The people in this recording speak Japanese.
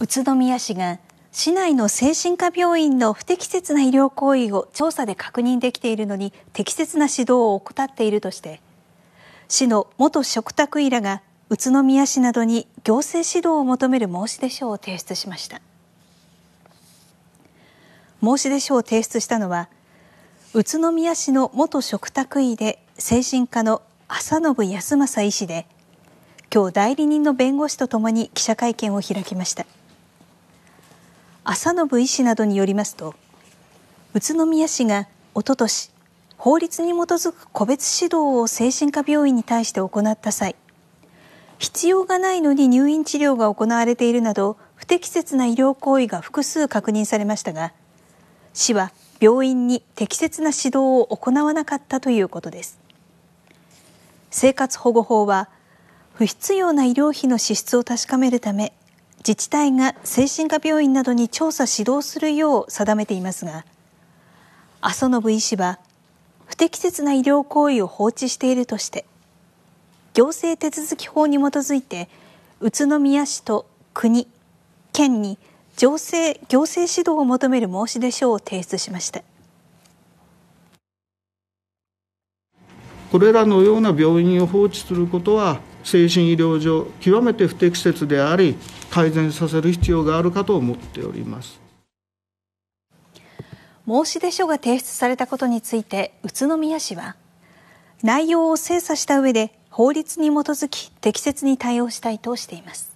宇都宮市が市内の精神科病院の不適切な医療行為を調査で確認できているのに適切な指導を怠っているとして市の元嘱託医らが宇都宮市などに行政指導を求める申出書を提出しました申出書を提出したのは宇都宮市の元嘱託医で精神科の浅信康政医師で今日代理人の弁護士とともに記者会見を開きました。浅信医師などによりますと宇都宮市がおととし法律に基づく個別指導を精神科病院に対して行った際必要がないのに入院治療が行われているなど不適切な医療行為が複数確認されましたが市は病院に適切な指導を行わなかったということです生活保護法は不必要な医療費の支出を確かめるため自治体が精神科病院などに調査指導するよう定めていますが麻生信医師は不適切な医療行為を放置しているとして行政手続き法に基づいて宇都宮市と国県に行政行政指導を求める申し出書を提出しましたこれらのような病院を放置することは精神医療上極めて不適切であり改善させる必要があるかと思っております申し出書が提出されたことについて宇都宮市は内容を精査した上で法律に基づき適切に対応したいとしています